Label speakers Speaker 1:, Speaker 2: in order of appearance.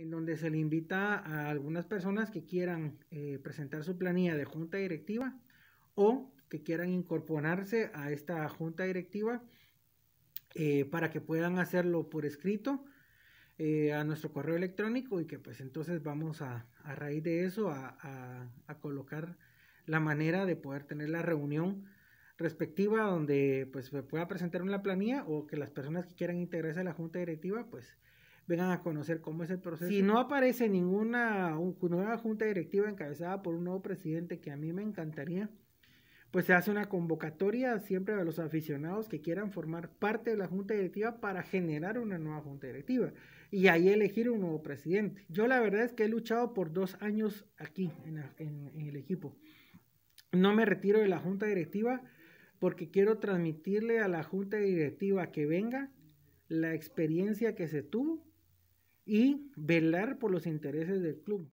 Speaker 1: en donde se le invita a algunas personas que quieran eh, presentar su planilla de junta directiva o que quieran incorporarse a esta junta directiva eh, para que puedan hacerlo por escrito eh, a nuestro correo electrónico y que pues entonces vamos a, a raíz de eso a, a, colocar la manera de poder tener la reunión respectiva donde pues pueda presentar una planilla o que las personas que quieran integrarse a la junta directiva pues vengan a conocer cómo es el proceso. Si no aparece ninguna nueva junta directiva encabezada por un nuevo presidente, que a mí me encantaría, pues se hace una convocatoria siempre a los aficionados que quieran formar parte de la junta directiva para generar una nueva junta directiva y ahí elegir un nuevo presidente. Yo la verdad es que he luchado por dos años aquí en, en el equipo. No me retiro de la junta directiva porque quiero transmitirle a la junta directiva que venga la experiencia que se tuvo y velar por los intereses del club.